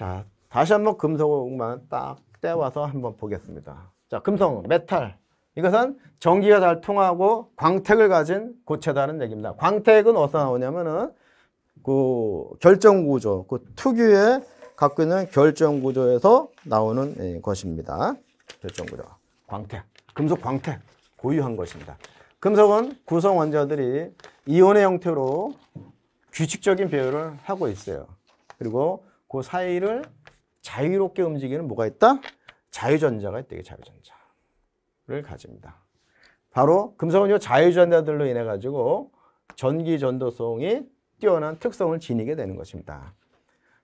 자, 다시 한번 금속만 딱 떼와서 한번 보겠습니다. 자, 금속, 메탈. 이것은 전기가 잘 통하고 광택을 가진 고체다는 얘기입니다. 광택은 어디서 나오냐면은 그 결정구조, 그 특유의 갖고 있는 결정구조에서 나오는 예, 것입니다. 결정구조, 광택, 금속 광택 고유한 것입니다. 금속은 구성 원자들이 이온의 형태로 규칙적인 배열을 하고 있어요. 그리고 그 사이를 자유롭게 움직이는 뭐가 있다? 자유전자가 있대 자유전자를 가집니다. 바로 금속은 자유전자들로 인해 가지고 전기 전도성이 뛰어난 특성을 지니게 되는 것입니다.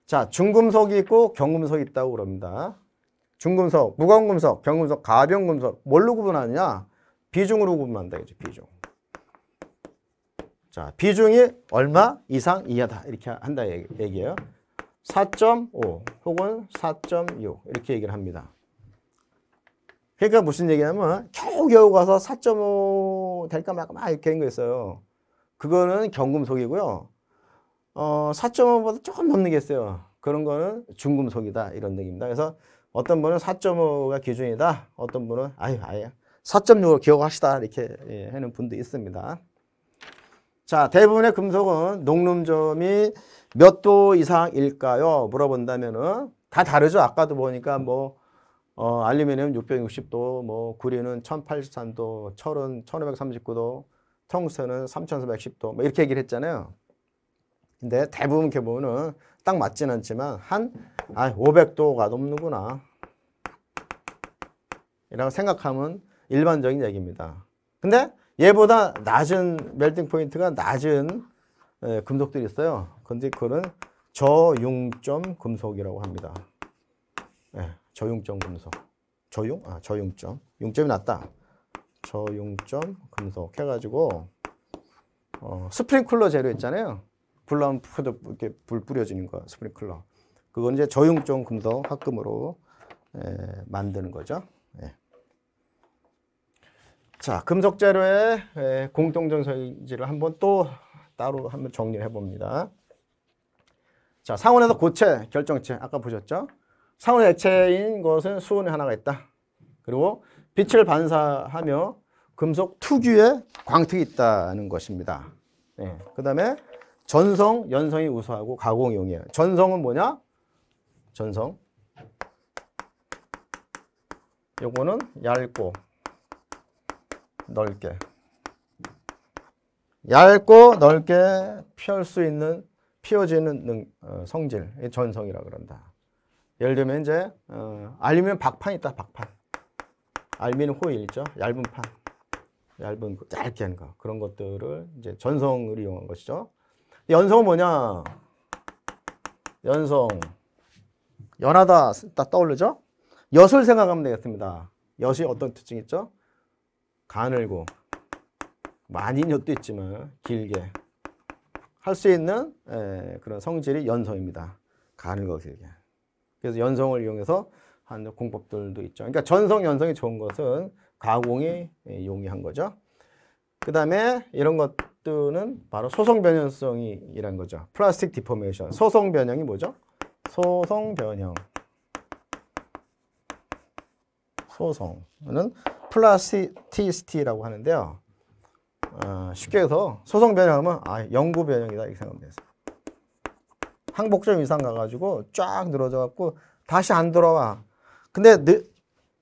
자, 중금속이 있고 경금속이 있다고 그럽니다. 중금속, 무거운 금속, 경금속, 가벼운 금속 뭘로 구분하느냐? 비중으로 구분한다. 이제 비중. 자, 비중이 얼마 이상 이하다. 이렇게 한다 얘기예요. 4.5 혹은 4.6 이렇게 얘기를 합니다. 그러니까 무슨 얘기냐면 겨우겨우 가서 4.5 될까 말까 막 이렇게 된거 있어요. 그거는 경금속이고요. 어, 4.5보다 조금 넘는 게 있어요. 그런 거는 중금속이다 이런 얘기입니다. 그래서 어떤 분은 4.5가 기준이다. 어떤 분은 아유 아예 4.6으로 기억하시다 이렇게 예, 하는 분도 있습니다. 자 대부분의 금속은 녹름점이 몇도 이상일까요? 물어본다면은 다 다르죠. 아까도 보니까 뭐 어, 알루미늄 660도, 뭐 구리는 1083도, 철은 1539도, 청소는 3410도 뭐 이렇게 얘기를 했잖아요. 근데 대부분 이렇게 보면은 딱 맞진 않지만 한 500도가 넘는구나. 이라고 생각하면 일반적인 얘기입니다. 근데 얘보다 낮은 멜팅 포인트가 낮은 예, 금속들이 있어요. 근데 그거는 저융점 금속이라고 합니다. 예, 저융점 금속. 저융? 아, 저융점. 융점이 낮다. 저융점 금속 해가지고 어, 스프링클러 재료 있잖아요. 불나면 이렇게 불 뿌려지는 거 스프링클러. 그건 이제 저융점 금속 합금으로 예, 만드는 거죠. 예. 자, 금속 재료의 예, 공통 전성질을 한번 또 따로 한번 정리를 해봅니다. 자, 상온에서 고체, 결정체, 아까 보셨죠? 상온 액체인 것은 수은이 하나가 있다. 그리고 빛을 반사하며 금속 특유의 광택이 있다는 것입니다. 네. 그 다음에 전성, 연성이 우수하고 가공용이에요. 전성은 뭐냐? 전성. 요거는 얇고 넓게 얇고 넓게 피할 수 있는 피어지는 능, 어, 성질, 전성이라 그런다. 예를 들면 이제 어, 알루미늄 박판 있다, 박판. 알미늄 호일 있죠? 얇은 판. 얇은 짧게 하는 거. 그런 것들을 이제 전성을 이용한 것이죠. 연성은 뭐냐? 연성. 연하다 딱 떠오르죠? 엿을 생각하면 되겠습니다. 엿이 어떤 특징 있죠? 가늘고 많이 요도 있지만 길게 할 수 있는 에, 예, 그런 성질이 연성입니다. 가늘고 길게. 그래서 연성을 이용해서 하는 공법들도 있죠. 그러니까 전성 연성이 좋은 것은 가공이 예, 용이한 거죠. 그 다음에 이런 것들은 바로 소성 변형성이란 거죠. 플라스틱 디포메이션. 소성 변형이 뭐죠? 소성 변형. 소성은 플라스티시티라고 하는데요. 어, 쉽게 해서 소성 변형하면 아 영구 변형이다 이렇게 생각하면 돼요. 항복점 이상 가가지고 쫙 늘어져갖고 다시 안 돌아와. 근데 늘,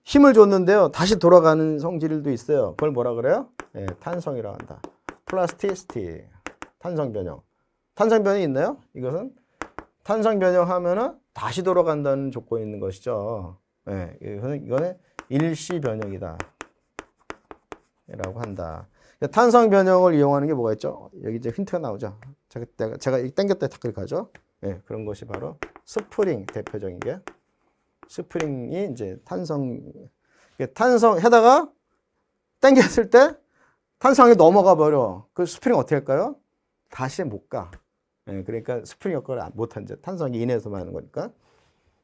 힘을 줬는데요. 다시 돌아가는 성질도 있어요. 그걸 뭐라 그래요? 예, 탄성이라 고 한다. 플라스티스티 탄성 변형. 탄성 변형이 있나요? 이것은 탄성 변형하면은 다시 돌아간다는 조건이 있는 것이죠. 예, 이거는, 이거는 일시 변형이다. 라고 한다. 그러니까 탄성 변형을 이용하는 게 뭐가 있죠? 여기 이제 힌트가 나오죠. 제가, 제가 땡겼다 다클릭하죠. 예, 그런 것이 바로 스프링 대표적인 게 스프링이 이제 탄성 탄성 해다가 땡겼을 때 탄성이 넘어가 버려. 그 스프링 어떻게 할까요? 다시 못 가. 예, 그러니까 스프링 역할을 못한 이 탄성이 인해서만 하는 거니까.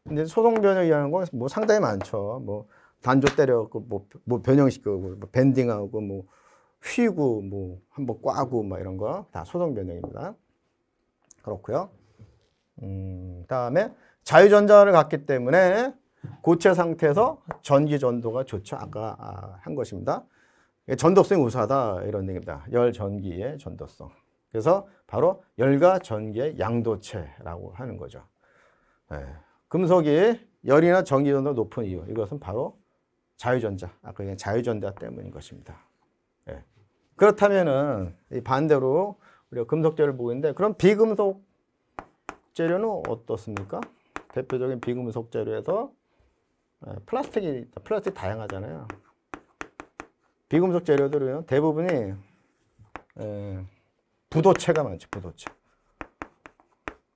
근데 소송 변형이라는 건뭐 상당히 많죠. 뭐 단조 때려갖고 뭐, 뭐 변형시키고 뭐 밴딩하고 뭐 휘고 뭐 한번 꽈고 뭐 이런 거 다 소동 변형입니다. 그렇고요. 음, 다음에 자유전자를 갖기 때문에 고체 상태에서 전기 전도가 좋죠. 아까 아, 한 것입니다. 전도성이 우수하다 이런 얘기입니다. 열 전기의 전도성. 그래서 바로 열과 전기의 양도체라고 하는 거죠. 네. 금속이 열이나 전기 전도가 높은 이유 이것은 바로 자유전자 아까 얘기한 자유전자 때문인 것입니다. 그렇다면은 반대로 우리가 금속재를 료 보고 있는데 그럼 비금속 재료는 어떻습니까? 대표적인 비금속 재료에서 예, 플라스틱이 플라스틱 다양하잖아요. 비금속 재료들은 대부분이 예, 부도체가 많죠. 부도체.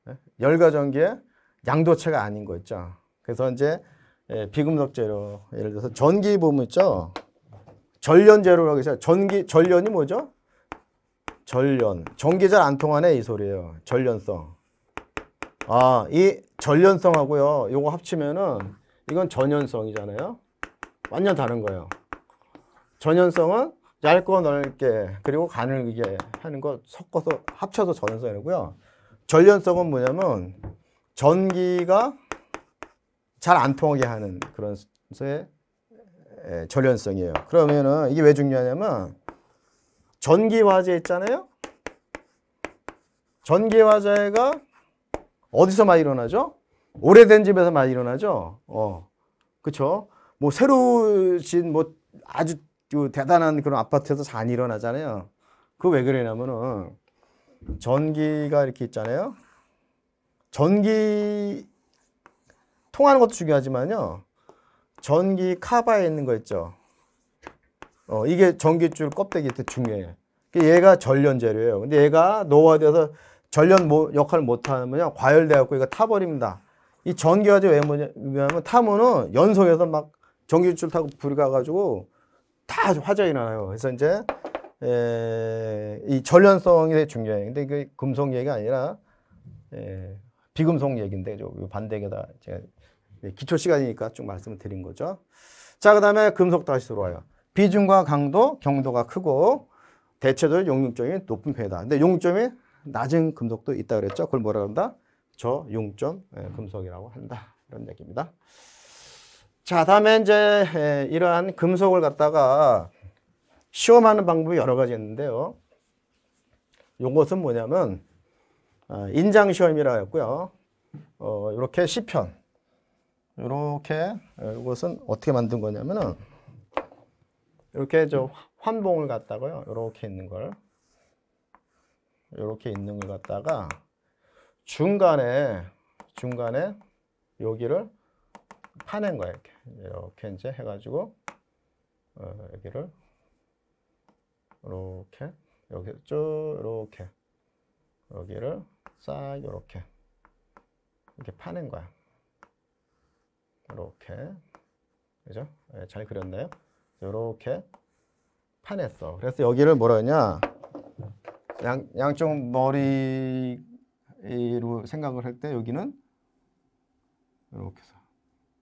예? 열과 전기의 양도체가 아닌 거 있죠. 그래서 이제 비금속 재료 예를 들어서 전기 보면 있죠. 전련 제로라고 해서 전기 전련이 뭐죠? 전련. 전기 잘 안 통하네 이 소리예요. 전련성. 아, 이 전련성하고요. 요거 합치면은 이건 전연성이잖아요. 완전 다른 거예요. 전연성은 얇고 넓게 그리고 가늘게 하는 거 섞어서 합쳐서 전연성이고요. 전련성은 뭐냐면 전기가 잘 안 통하게 하는 그런 에, 예, 절연성이에요. 그러면은 이게 왜 중요하냐면 전기 화재 있잖아요. 전기 화재가 어디서 많이 일어나죠? 오래된 집에서 많이 일어나죠. 어, 그렇죠. 뭐 새로 진뭐 아주 그 대단한 그런 아파트에서 잘 일어나잖아요. 그왜 그러냐면은 전기가 이렇게 있잖아요. 전기 통하는 것도 중요하지만요. 전기 카바에 있는 거 있죠. 어, 이게 전기줄 껍데기 되 중요해요. 얘가 전련 재료예요. 근데 얘가 노화돼서 전련 역할을 못하면요 과열돼갖고 이거 타버립니다. 이 전기가 왜 뭐냐면 타면은 연속해서 막 전기줄 타고 불이 가가지고 다 화재가 나요. 그래서 이제 에, 이 전련성이 되게 중요해요. 근데 그 금속 얘기가 아니라 에, 비금속 얘기인데 저 반대에다 제가 네, 기초 시간이니까 쭉 말씀을 드린 거죠. 자, 그 다음에 금속 다시 들어와요. 비중과 강도, 경도가 크고 대체적으로 용융점이 높은 편이다. 근데 용융점이 낮은 금속도 있다 그랬죠. 그걸 뭐라 그런다? 저용점 예, 금속이라고 한다. 이런 얘기입니다. 자, 다음에 이제 예, 이러한 금속을 갖다가 시험하는 방법이 여러 가지 있는데요. 요것은 뭐냐면 아, 인장시험이라 했고요. 어, 이렇게 시편 이렇게 예, 이것은 어떻게 만든 거냐면은 이렇게 저 환봉을 갖다가요. 이렇게 있는 걸 이렇게 있는 걸 갖다가 중간에 중간에 여기를 파낸 거예요. 이렇게, 이렇게 이제 해가지고 어, 여기를 이렇게 여기 쭉 이렇게 여기를 싹 이렇게 이렇게 파낸 거야. 이렇게 그죠? 네, 잘 그렸나요? 이렇게 파냈어. 그래서 여기를 뭐라 하냐? 양, 양쪽 머리로 생각을 할 때 여기는 이렇게 해서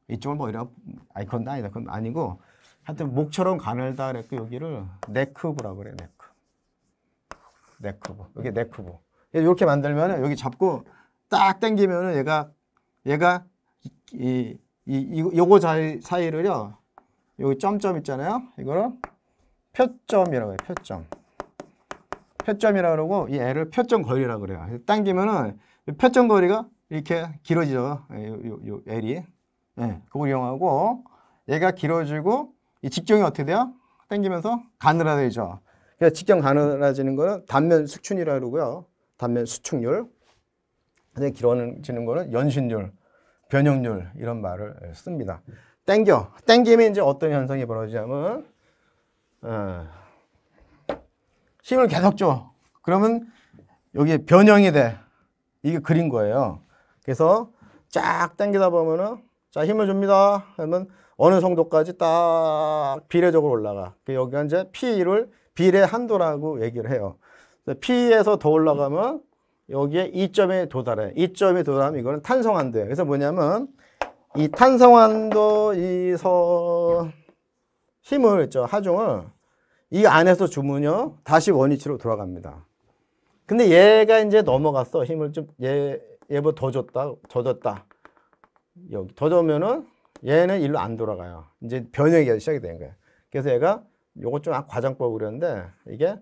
이쪽을 머리라 뭐 아니 그건 아니다 그건 아니고 하여튼 목처럼 가늘다 그랬고 여기를 네크브라 그래 네크 네크브 여기 네크브 이렇게 만들면 여기 잡고 딱당기면 얘가 얘가 이, 이 이, 이 요거 사이, 사이를요. 여기 점점 있잖아요. 이거를 표점이라고 해요. 표점. 표점이라고 그러고 이 애를 표점 거리라고 그래요. 당기면은 표점 거리가 이렇게 길어지죠. 예, 요, 요, 요 L이. 예, 그걸 이용하고 얘가 길어지고 이 직경이 어떻게 돼요? 당기면서 가늘어지죠. 그래서 직경 가늘어지는 거는 단면 수축이라고 그러고요. 단면 수축률. 길어지는 거는 연신율. 변형률 이런 말을 예, 씁니다. 땡겨. 땡기면 이제 어떤 현상이 벌어지냐면 어, 힘을 계속 줘. 그러면 여기 변형이 돼. 이게 그린 거예요. 그래서 쫙 당기다 보면은 자 힘을 줍니다. 그러면 어느 정도까지 딱 비례적으로 올라가. 그 여기가 이제 P를 비례 한도라고 얘기를 해요. P에서 더 올라가면 여기에 이점에 도달해. 이점에 도달하면 이거는 탄성한대. 그래서 뭐냐면 이 탄성한도 이서 힘을 저 하중을 이 안에서 주문요 다시 원위치로 돌아갑니다. 근데 얘가 이제 넘어갔어. 힘을 좀얘얘보더 줬다. 더 줬다. 여기 더 주면은 얘는 일로 안 돌아가요. 이제 변형이 시작이 되는 거예요. 그래서 얘가 요거 좀과장법 아, 그랬는데 이게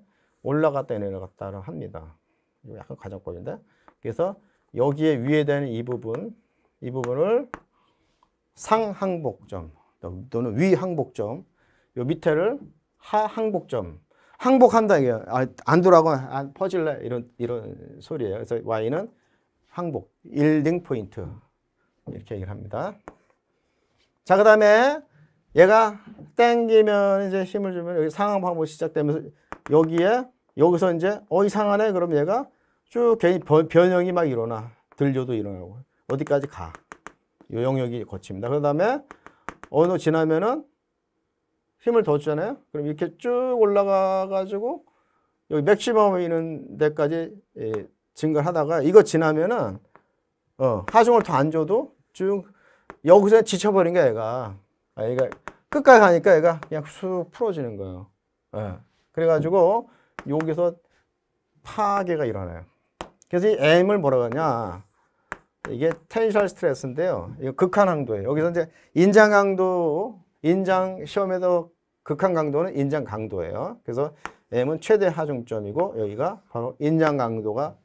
올라갔다 내려갔다를 합니다. 이거 약간 과장법인데 그래서 여기에 위에 되는 이 부분, 이 부분을 상항복점 또는 위항복점, 요 밑에를 하항복점. 항복한다 이게 아, 안 두라고 아, 퍼질래 이런 이런 소리예요. 그래서 y는 항복 1등 포인트 이렇게 얘기를 합니다. 자, 그다음에 얘가 땡기면 이제 힘을 주면 여기 상황 방 시작되면서 여기에 여기서 이제 어 이상하네 그럼 얘가 쭉 괜히 변형이 막 일어나 들려도 일어나고 어디까지 가. 요 영역이 거칩니다. 그 다음에 어느 지나면은 힘을 더 주잖아요. 그럼 이렇게 쭉 올라가가지고 여기 맥시멈에 있는 데까지 예, 증가 하다가 이거 지나면은 어, 하중을 더 안 줘도 쭉 여기서 지쳐버린 게 얘가 아, 얘가 끝까지 가니까 얘가 그냥 쑥 풀어지는 거예요. 예. 그래가지고 여기서 파괴가 일어나요. 그래서 이 M을 뭐라고 하냐? 이게 텐셜 스트레스인데요. 이거 극한 강도예요. 여기서 이제 인장 강도, 인장 시험에도 극한 강도는 인장 강도예요. 그래서 M은 최대 하중점이고 여기가 바로 인장 강도가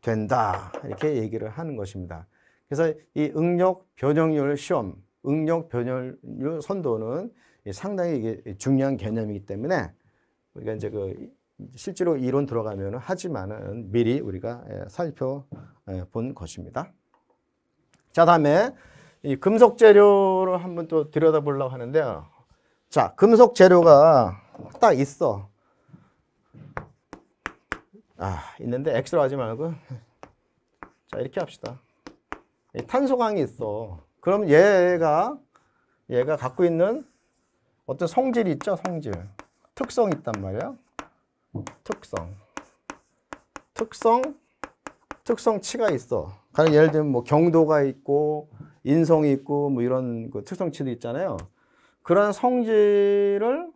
된다. 이렇게 얘기를 하는 것입니다. 그래서 이 응력 변형률 시험, 응력 변형률 선도는 상당히 중요한 개념이기 때문에 우리가 이제 그 실제로 이론 들어가면 하지만은 미리 우리가 예, 살펴본 예, 것입니다. 자, 다음에 이 금속 재료를 한번 또 들여다보려고 하는데요. 자, 금속 재료가 딱 있어. 아, 있는데 X로 하지 말고 자, 이렇게 합시다. 탄소강이 있어. 그럼 얘가 얘가 갖고 있는 어떤 성질이 있죠, 성질. 특성이 있단 말이야. 특성 특성 특성치가 있어 가령 예를 들면 뭐 경도가 있고 인성이 있고 뭐 이런 그 특성치도 있잖아요 그런 성질을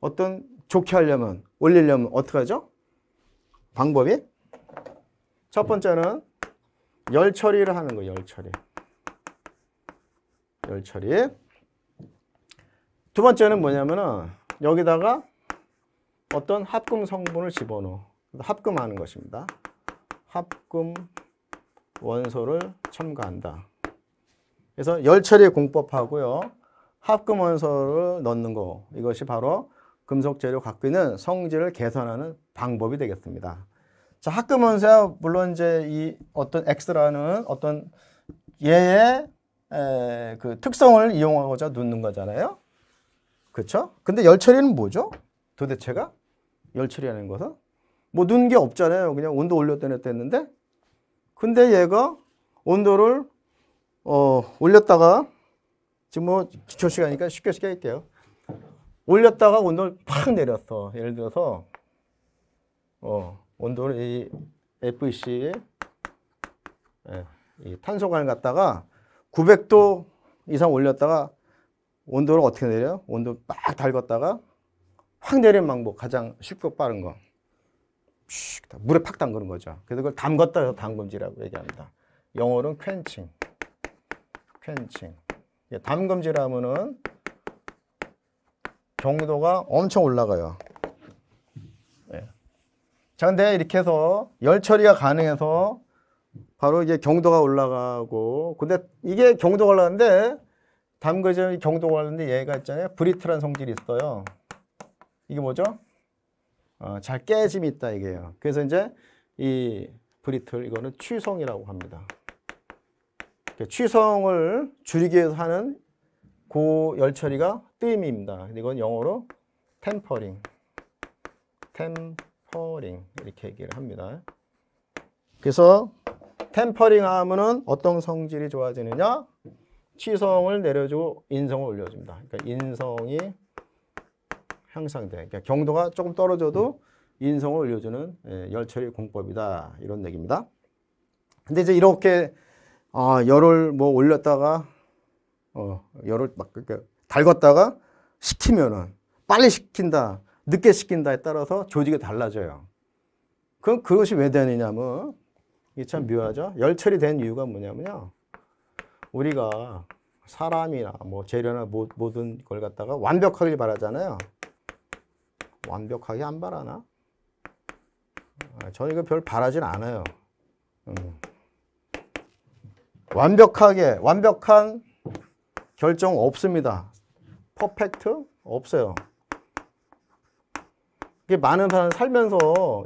어떤 좋게 하려면 올리려면 어떻게 하죠? 방법이 첫 번째는 열 처리를 하는 거예요. 열 처리. 열 처리. 두 번째는 뭐냐면은 여기다가 어떤 합금 성분을 집어넣어 합금하는 것입니다. 합금 원소를 첨가한다. 그래서 열처리 공법하고요. 합금 원소를 넣는 거 이것이 바로 금속 재료 갖고 는 성질을 개선하는 방법이 되겠습니다. 자, 합금 원소야 물론 이제 이 어떤 X라는 어떤 얘의 에, 그 특성을 이용하고자 넣는 거잖아요. 그렇죠? 근데 열처리는 뭐죠? 도대체가 열 처리하는 것서뭐 넣은 게 없잖아요. 그냥 온도 올렸다 냈다 했는데 근데 얘가 온도를 어 올렸다가 지금 뭐 기초 시간이니까 쉽게 쉽게 할게요. 올렸다가 온도를 팍 내렸어. 예를 들어서 어 온도를 이 f e c 예, 이 탄소관을 갖다가 900도 이상 올렸다가 온도를 어떻게 내려요? 온도 막 달궜다가 확 내리는 방법 가장 쉽고 빠른 거. 물에 팍 담그는 거죠. 그래서 그걸 담궜다 해서 담금지라고 얘기합니다. 영어로는 퀸칭. 퀸칭. 담금지라면은 경도가 엄청 올라가요. 예. 자, 근데 이렇게 해서 열 처리가 가능해서 바로 이게 경도가 올라가고 근데 이게 경도가 올라가는데 담그지 경도가 올라가는데 얘가 있잖아요. 브리트란 성질이 있어요. 이게 뭐죠? 어, 잘 깨짐이 있다 이게요. 그래서 이제 이 브리틀 이거는 취성이라고 합니다. 취성을 줄이기 위해서 하는 고 열처리가 뜨입니다 이건 영어로 템퍼링, 템퍼링 이렇게 얘기를 합니다. 그래서 템퍼링 하면은 어떤 성질이 좋아지느냐? 취성을 내려주고 인성을 올려줍니다. 그러니까 인성이 향상돼. 그러니까 경도가 조금 떨어져도 인성을 올려주는 예, 열처리 공법이다. 이런 얘기입니다. 근데 이제 이렇게 아, 열을 뭐 올렸다가 어, 열을 막그러니 달궜다가 식히면은 빨리 식힌다, 늦게 식힌다에 따라서 조직이 달라져요. 그럼 그것이 왜 되느냐면 이 참 묘하죠. 열처리 된 이유가 뭐냐면요. 우리가 사람이나 뭐 재료나 모든 걸 갖다가 완벽하길 바라잖아요. 완벽하게 안 바라나? 아, 저는 이거 별 바라진 않아요. 음. 완벽하게 완벽한 결정 없습니다. 퍼펙트 없어요. 이게 많은 사람 살면서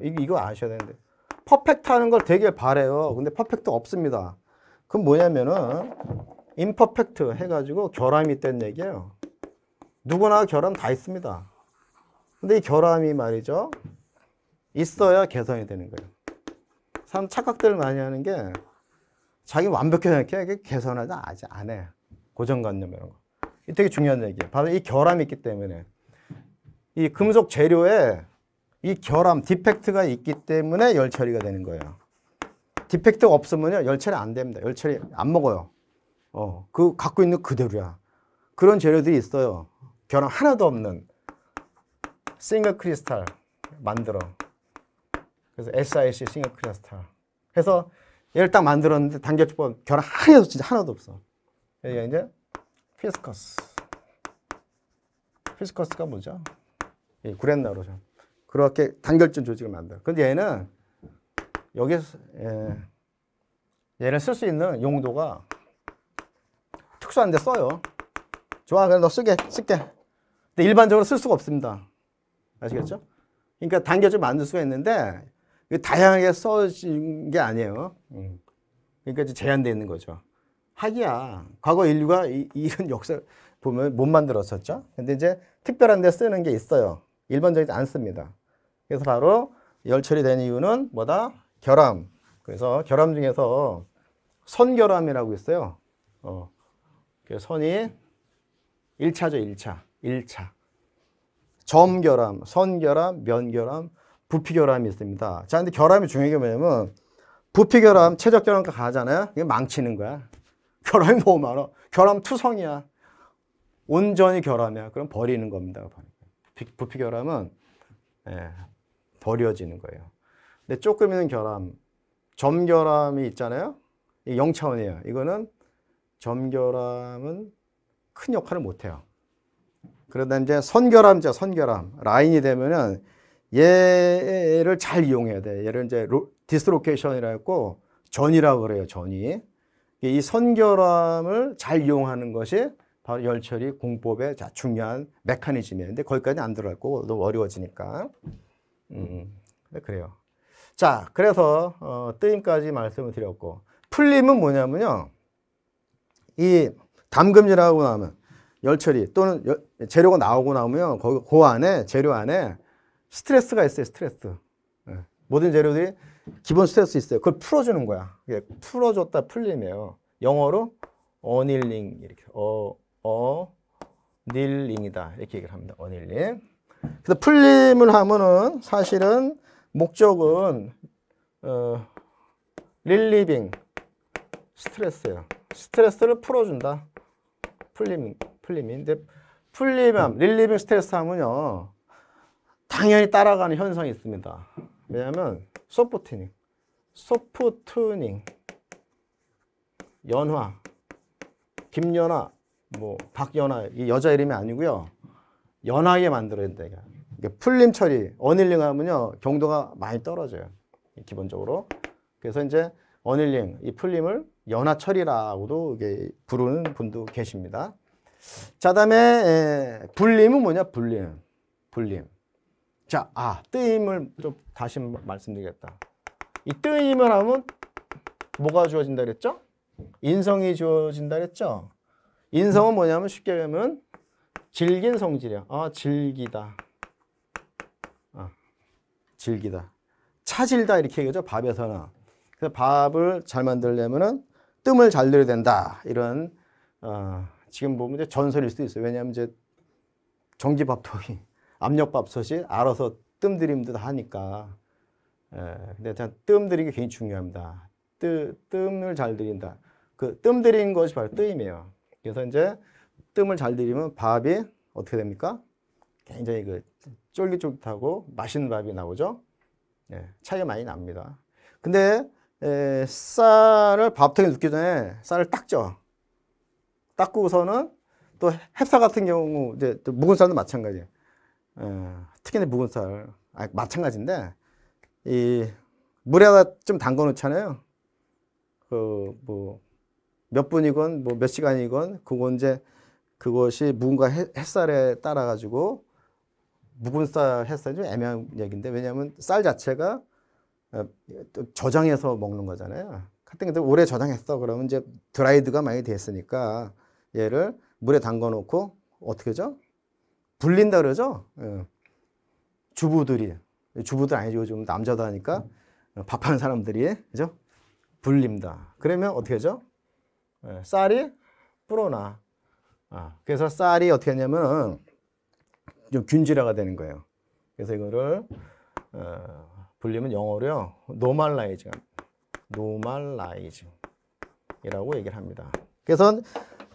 이거, 아셔야 되는데 퍼펙트 하는 걸 되게 바래요. 근데 퍼펙트 없습니다. 그럼 뭐냐면은 임퍼펙트 해가지고 결함이 있 얘기예요. 누구나 결함 다 있습니다. 근데 이 결함이 말이죠. 있어야 개선이 되는 거예요. 사람 착각들을 많이 하는 게 자기 완벽해 생각 개선하지 아직 안 해. 고정관념 이런 거. 이 되게 중요한 얘기예요. 바로 이 결함이 있기 때문에 이 금속 재료에 이 결함, 디펙트가 있기 때문에 열 처리가 되는 거예요. 디펙트가 없으면요, 열 처리 안 됩니다. 열 처리 안 먹어요. 어, 그 갖고 있는 그대로야. 그런 재료들이 있어요. 결함 하나도 없는. 싱글 크리스탈 만들어. 그래서 SIC 싱글 크리스탈. 해서 얘를 딱 만들었는데 단계축법 결합 하나도 진짜 하나도 없어. 여가 이제 피스커스. 피스커스가 뭐죠? 예, 구렛나루죠. 그렇게 단결전 조직을 만들어. 근데 얘는 여기 예, 얘를 쓸 수 있는 용도가 특수한데 써요. 좋아, 그럼 너 쓰게, 쓸게. 근데 일반적으로 쓸 수가 없습니다. 아시겠죠? 그러니까 단계좀 만들 수가 있는데 다양하게 써진 게 아니에요. 음. 그러니까 제한되어 있는 거죠. 학이야. 과거 인류가 이, 이런 역사 보면 못 만들었었죠. 근데 이제 특별한 데 쓰는 게 있어요. 일반적이지 않습니다. 그래서 바로 열처리 된 이유는 뭐다? 결함. 그래서 결함 중에서 선결함이라고 있어요. 어. 그 선이 1차죠, 1차. 1차. 점결함, 선결함, 면결함, 부피결함이 있습니다. 자, 근데 결함이 중요한 게 뭐냐면 부피결함, 최적결함과 가잖아요. 이게 망치는 거야. 결함이 너무 많아. 결함 투성이야. 온전히 결함이야. 그럼 버리는 겁니다. 부피 결함은 예, 버려지는 거예요. 근데 조금 있는 결함, 점결함이 있잖아요. 이게 0차원이에요. 이거는 점결함은 큰 역할을 못해요. 그러다 이제 선결함이죠. 선결함. 라인이 되면은 얘를 잘 이용해야 돼. 얘를 이제 디스로케이션이라고 전이라고 그래요. 전이. 이 선결함을 잘 이용하는 것이 바로 열처리 공법의 중요한 메커니즘이에요. 근데 거기까지 안 들어갈 거고 너무 어려워지니까. 음, 네, 그래요. 자, 그래서 어, 뜨까지 말씀을 드렸고 풀림은 뭐냐면요. 이 담금질하고 나면 열처리 또는 여, 재료가 나오고 나면 오 그, 그 안에 재료 안에 스트레스가 있어요. 스트레스. 네. 모든 재료들이 기본 스트레스 있어요. 그걸 풀어주는 거야. 풀어줬다 풀림이에요. 영어로 어닐링 이렇게 어 어닐링이다 이렇게 얘기를 합니다. 어닐링. 그래서 풀림을 하면은 사실은 목적은 어, 릴리빙 스트레스예요. 스트레스를 풀어준다. 풀림 풀림이. 근데 풀림함, 릴리빙 스트레스함은요. 당연히 따라가는 현상이 있습니다. 왜냐하면 소프트닝, 소프트닝, 연화, 김연화, 뭐 박연화 이 여자 이름이 아니고요. 연하게 만들어야 된다. 풀림 처리, 어닐링 하면요. 경도가 많이 떨어져요. 기본적으로. 그래서 이제 어닐링, 이 풀림을 연화 처리라고도 부르는 분도 계십니다. 자 다음에 에, 예, 불림은 뭐냐 불림 불림 자아 뜨임을 좀 다시 말씀드리겠다 이 뜨임을 하면 뭐가 주어진다 그랬죠? 인성이 주어진다 그랬죠? 인성은 뭐냐면 쉽게 하면 질긴 성질이야 아 질기다 아, 질기다 차질다 이렇게 얘기하죠 밥에서는 그래서 밥을 잘 만들려면은 뜸을 잘 들여야 된다 이런 어, 지금 보면 이제 전설일 수도 있어요. 왜냐하면 이제 정지밥통이 압력밥솥이 알아서 뜸들이면다 하니까. 예, 근데 일단 뜸들이기 굉장히 중요합니다. 뜨, 뜸을 잘 들인다. 그 뜸 들인 것이 바로 뜸이에요 그래서 이제 뜸을 잘 들이면 밥이 어떻게 됩니까? 굉장히 그 쫄깃쫄깃하고 맛있는 밥이 나오죠. 예, 차이가 많이 납니다. 근데 에, 예, 쌀을 밥통에 넣기 전에 쌀을 딱죠 닦고서는 또 햅쌀 같은 경우 이제 묵은 쌀도 마찬가지예요. 예, 특히나 묵은 쌀, 아, 마찬가지인데 이 물에다 좀 담궈 놓잖아요. 그 뭐 몇 분이건 뭐 몇 시간이건 그건 이제 그것이 묵은가 햇살에 따라 가지고 묵은 쌀 햇살이 좀 애매한 얘기인데 왜냐하면 쌀 자체가 어, 저장해서 먹는 거잖아요. 같은 게 오래 저장했어 그러면 이제 드라이드가 많이 됐으니까 얘를 물에 담궈 놓고 어떻게 죠 불린다 그러죠? 예. 주부들이 주부들 아니죠. 요즘 남자도 하니까 음. 밥하는 사람들이 그죠? 불린다. 그러면 어떻게 죠 예. 쌀이 불어나. 아, 그래서 쌀이 어떻게 하냐면 좀 균질화가 되는 거예요. 그래서 이거를 어, 불리면 영어로요. 노말라이징. 노말라이징이라고 얘기를 합니다. 그래서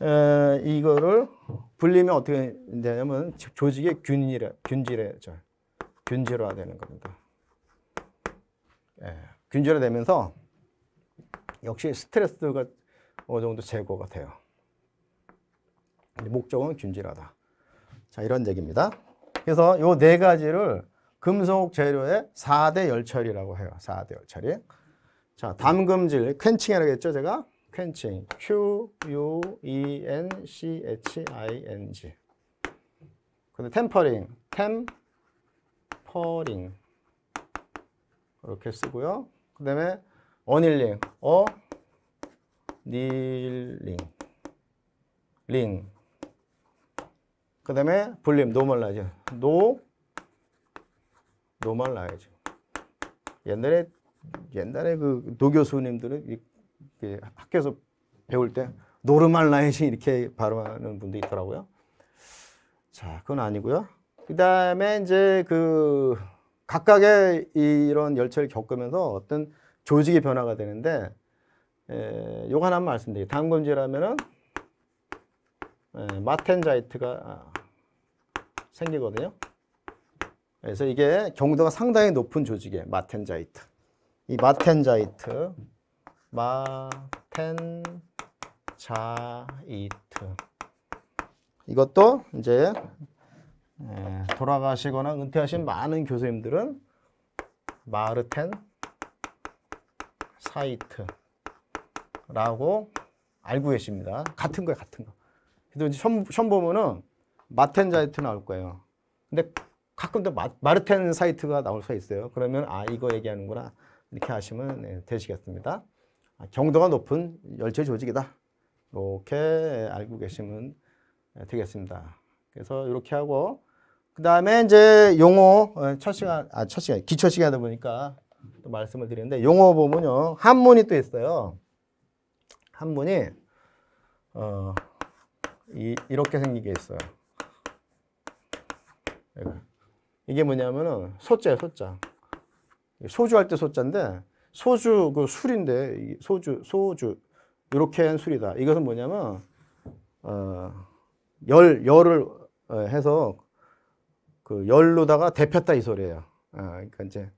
에, 이거를 불리면 어떻게 되냐면 조직의 균일에균질에져 균질화 되는 겁니다. 예, 균질화 되면서 역시 스트레스가 어느 정도 제거가 돼요. 목적은 균질화다 자, 이런 얘기입니다. 그래서 요 네 가지를 금속 재료의 4대 열처리라고 해요. 4대 열처리. 자, 담금질, 퀸칭이라고 했죠, 제가? 퀸칭. Q U E N C H I N G. 근데 템퍼링, 템퍼링 이렇게 쓰고요. 그다음에 어닐링, 어 닐링, 링. 그다음에 불림, 노멀라이즈, 노 노멀라이즈. 옛날에 옛날에 그노 교수님들은 학교에서 배울 때 노르말 라인이 이렇게 발음하는 분도 있더라고요. 자, 그건 아니고요. 그다음에 이제 그 각각의 이런 열차를 겪으면서 어떤 조직이 변화가 되는데 요거 하나만 말씀드릴게요. 다음 지라면은 마텐자이트가 아, 생기거든요. 그래서 이게 경도가 상당히 높은 조직이에요. 마텐자이트. 이 마텐자이트 마텐자이트 이것도 이제 예, 돌아가시거나 은퇴하신 많은 교수님들은 마르텐 사이트라고 알고 계십니다. 같은 거예요, 같은 거. 그래서 처음, 처음 보면은 마텐 자이트 나올 거예요. 근데 가끔 또 마, 르텐 사이트가 나올 수가 있어요. 그러면 아 이거 얘기하는구나 이렇게 하시면 네, 되시겠습니다. 아, 경도가 높은 열체 조직이다. 이렇게 알고 계시면 되겠습니다. 그래서 이렇게 하고 그 다음에 이제 용어 어, 첫 시간 아첫 시간 기초 시간이다 보니까 또 말씀을 드리는데 용어 보면요 한문이 또 있어요. 한문이 어 이, 이렇게 생긴 게 있어요. 이게 뭐냐면은 소자예요, 소자. 소주할 때 소자인데 소주 그 술인데 소주 소주 이렇게 한 술이다. 이것은 뭐냐면 어, 열 열을 어, 해서 그 열로다가 데폈다 이 소리예요. 아, 그러니까 이제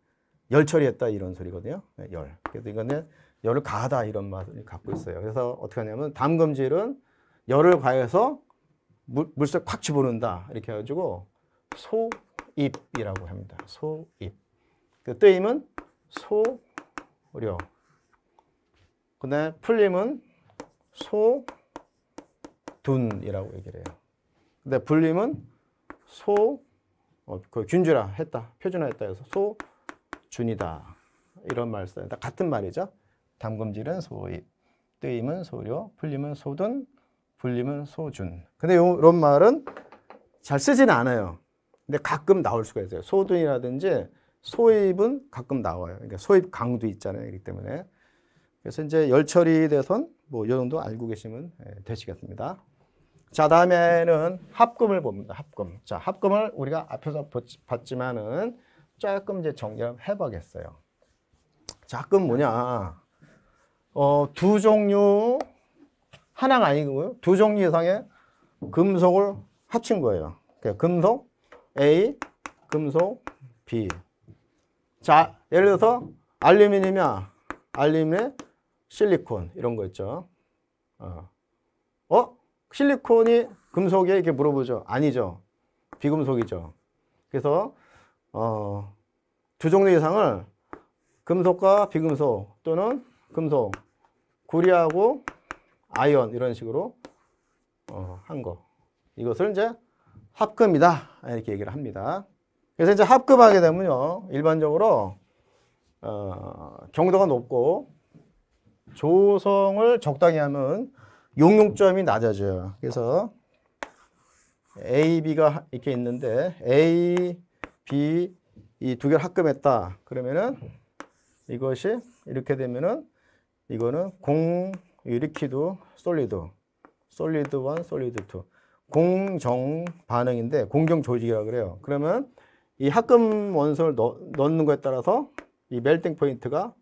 열 처리했다 이런 소리거든요. 네, 열. 그래서 이거는 열을 가하다 이런 맛을 갖고 있어요. 그래서 어떻게 하냐면 담금질은 열을 가해서 물, 물색 콱 집어넣는다 이렇게 해가지고 소입이라고 합니다. 소입. 그 뜨임은 소 우려. 근데 풀림은 소둔이라고 얘기를 해요. 근데 불림은 소, 어, 그 균주라 했다. 표준화했다 해서 소준이다. 이런 말 써요. 그러니까 같은 말이죠. 담금질은 소입, 뜨임은 소료, 풀림은 소둔, 불림은 소준. 근데 이런 말은 잘 쓰지는 않아요. 근데 가끔 나올 수가 있어요. 소둔이라든지 소입은 가끔 나와요. 그러니까 소입 강도 있잖아요. 그렇기 때문에 그래서 이제 열처리 대선 뭐이 정도 알고 계시면 예, 되시겠습니다. 자 다음에는 합금을 봅니다. 합금. 자 합금을 우리가 앞에서 봤지만은 조금 이제 정리를 해보겠어요. 자 합금 뭐냐? 어두 종류 하나가 아니고요. 두 종류 이상의 금속을 합친 거예요. 그러니까 금속 A, 금속 B. 자, 예를 들어서 알루미늄이야. 알루미늄, 실리콘 이런 거 있죠. 어. 어? 실리콘이 금속에 이렇게 물어보죠. 아니죠. 비금속이죠. 그래서 어, 두 종류 이상을 금속과 비금속 또는 금속, 구리하고 아이언 이런 식으로 어, 한 거. 이것을 이제 합금이다 이렇게 얘기를 합니다. 그래서 이제 합급하게 되면요. 일반적으로 어, 경도가 높고 조성을 적당히 하면 용용점이 낮아져요. 그래서 A, B가 이렇게 있는데 A, B 이 두 개를 합금했다. 그러면은 이것이 이렇게 되면은 이거는 공리키도 솔리드 솔리드 1, 솔리드 2 공정 반응인데 공정 조직이라고 그래요. 그러면 이 합금 원소를 넣, 는 거에 따라서 이 멜팅 포인트가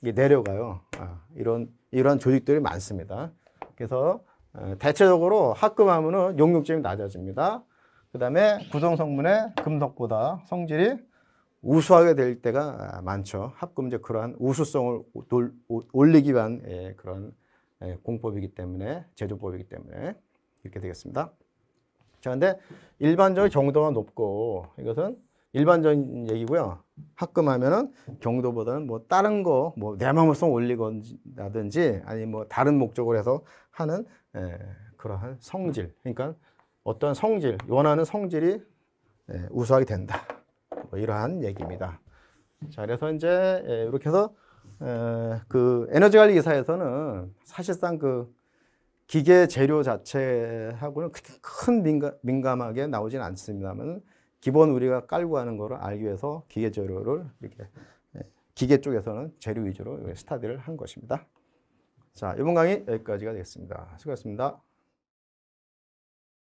내려가요. 아, 이런 이러한 조직들이 많습니다. 그래서 어, 대체적으로 합금하면은 용융점이 낮아집니다. 그 다음에 구성 성분의 금속보다 성질이 우수하게 될 때가 많죠. 합금 제 그러한 우수성을 올리기 위한 예, 그런 예, 공법이기 때문에 제조법이기 때문에 이렇게 되겠습니다. 자, 근데 일반적으로 정도가 높고 이것은 일반적인 얘기고요. 합금하면은 경도보다는 뭐 다른 거 뭐 내 마음을 쏙 올리건다든지 아니 뭐 다른 목적을 해서 하는 에, 예, 그러한 성질 그러니까 어떤 성질 원하는 성질이 에, 예, 우수하게 된다 뭐 이러한 얘기입니다. 자 그래서 이제 에, 예, 이렇게 해서 에, 그 에너지 관리 기사에서는 사실상 그 기계 재료 자체하고는 그렇게 큰 민감, 민감하게 나오진 않습니다만 기본 우리가 깔고 하는 거를 알기 위해서 기계 재료를 이렇게 예, 기계 쪽에서는 재료 위주로 스타디를 한 것입니다. 자, 이번 강의 여기까지가 되겠습니다. 수고하셨습니다.